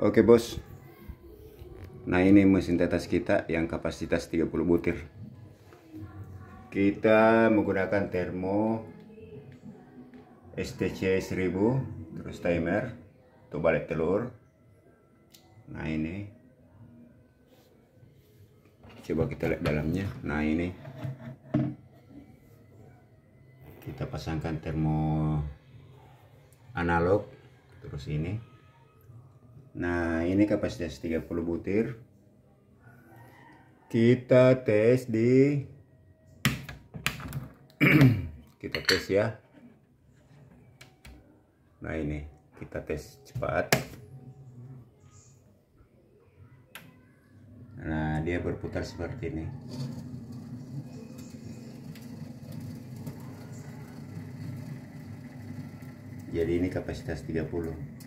Oke bos Nah ini mesin tetas kita yang kapasitas 30 butir Kita menggunakan termo STC 1000 Terus timer Untuk balik telur Nah ini Coba kita lihat dalamnya Nah ini Kita pasangkan termo analog Terus ini Nah, ini kapasitas 30 butir. Kita tes di kita tes ya. Nah, ini kita tes cepat. Nah, dia berputar seperti ini. Jadi ini kapasitas 30.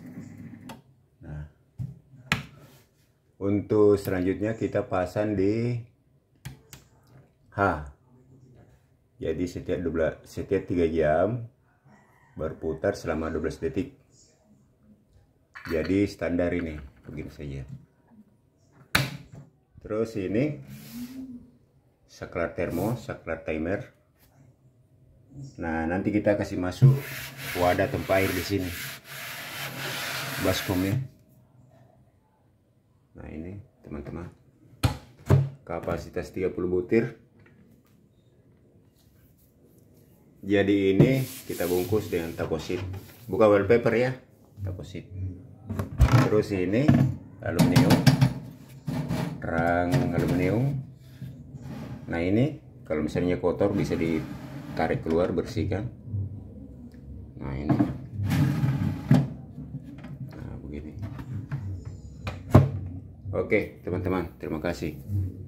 untuk selanjutnya kita pasang di H jadi setiap 12 setiap 3 jam berputar selama 12 detik jadi standar ini begini saja terus ini saklar termo saklar timer nah nanti kita kasih masuk wadah tempat air di sini baskom ya nah ini teman-teman kapasitas 30 butir jadi ini kita bungkus dengan takosit buka wallpaper ya takosit terus ini aluminium rang aluminium nah ini kalau misalnya kotor bisa ditarik keluar bersihkan nah ini Oke, teman-teman, terima kasih.